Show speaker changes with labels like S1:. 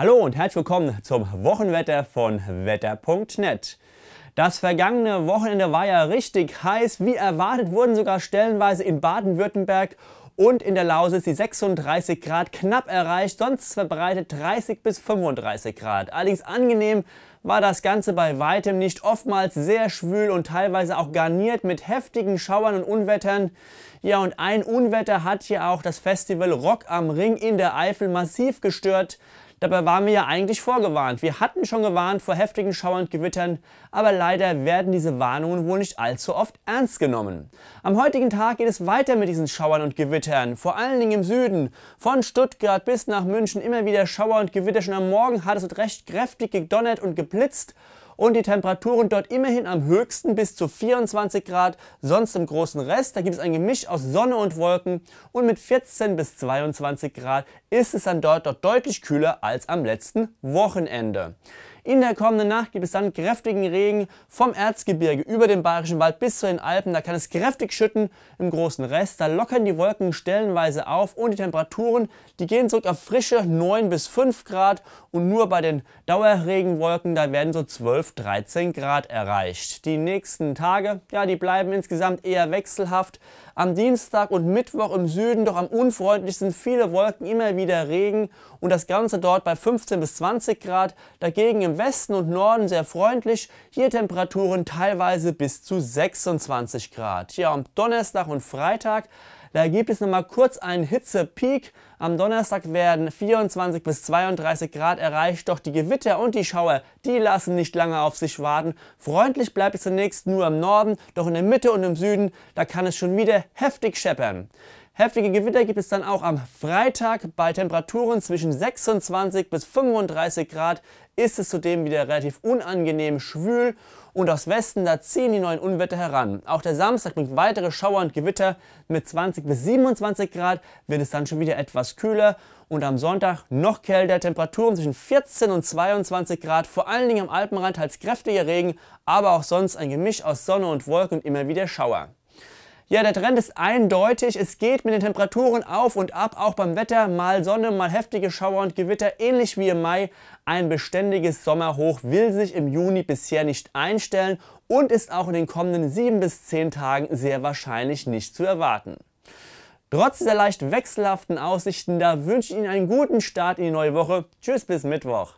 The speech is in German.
S1: Hallo und herzlich willkommen zum Wochenwetter von wetter.net. Das vergangene Wochenende war ja richtig heiß. Wie erwartet wurden sogar stellenweise in Baden-Württemberg und in der Lausitz die 36 Grad knapp erreicht, sonst verbreitet 30 bis 35 Grad. Allerdings angenehm war das Ganze bei weitem nicht, oftmals sehr schwül und teilweise auch garniert mit heftigen Schauern und Unwettern. Ja, und ein Unwetter hat ja auch das Festival Rock am Ring in der Eifel massiv gestört. Dabei waren wir ja eigentlich vorgewarnt. Wir hatten schon gewarnt vor heftigen Schauern und Gewittern, aber leider werden diese Warnungen wohl nicht allzu oft ernst genommen. Am heutigen Tag geht es weiter mit diesen Schauern und Gewittern, vor allen Dingen im Süden. Von Stuttgart bis nach München immer wieder Schauer und Gewitter. Schon am Morgen hat es recht kräftig gedonnert und geblitzt und die Temperaturen dort immerhin am höchsten bis zu 24 Grad, sonst im großen Rest, da gibt es ein Gemisch aus Sonne und Wolken und mit 14 bis 22 Grad ist es dann dort, dort deutlich kühler als am letzten Wochenende. In der kommenden Nacht gibt es dann kräftigen Regen vom Erzgebirge über den Bayerischen Wald bis zu den Alpen. Da kann es kräftig schütten im großen Rest. Da lockern die Wolken stellenweise auf und die Temperaturen, die gehen zurück auf frische 9 bis 5 Grad und nur bei den Dauerregenwolken, da werden so 12, 13 Grad erreicht. Die nächsten Tage, ja, die bleiben insgesamt eher wechselhaft. Am Dienstag und Mittwoch im Süden doch am unfreundlichsten viele Wolken, immer wieder Regen und das Ganze dort bei 15 bis 20 Grad. Dagegen im im Westen und Norden sehr freundlich, hier Temperaturen teilweise bis zu 26 Grad. Hier am Donnerstag und Freitag, da gibt es nochmal kurz einen Hitzepeak. Am Donnerstag werden 24 bis 32 Grad erreicht, doch die Gewitter und die Schauer, die lassen nicht lange auf sich warten. Freundlich bleibt es zunächst nur im Norden, doch in der Mitte und im Süden, da kann es schon wieder heftig scheppern. Heftige Gewitter gibt es dann auch am Freitag. Bei Temperaturen zwischen 26 bis 35 Grad ist es zudem wieder relativ unangenehm schwül und aus Westen da ziehen die neuen Unwetter heran. Auch der Samstag bringt weitere Schauer und Gewitter. Mit 20 bis 27 Grad wird es dann schon wieder etwas kühler und am Sonntag noch kälter. Temperaturen zwischen 14 und 22 Grad. Vor allen Dingen am Alpenrand teils kräftiger Regen, aber auch sonst ein Gemisch aus Sonne und Wolken und immer wieder Schauer. Ja, der Trend ist eindeutig. Es geht mit den Temperaturen auf und ab, auch beim Wetter. Mal Sonne, mal heftige Schauer und Gewitter, ähnlich wie im Mai. Ein beständiges Sommerhoch will sich im Juni bisher nicht einstellen und ist auch in den kommenden sieben bis zehn Tagen sehr wahrscheinlich nicht zu erwarten. Trotz dieser leicht wechselhaften Aussichten, da wünsche ich Ihnen einen guten Start in die neue Woche. Tschüss bis Mittwoch.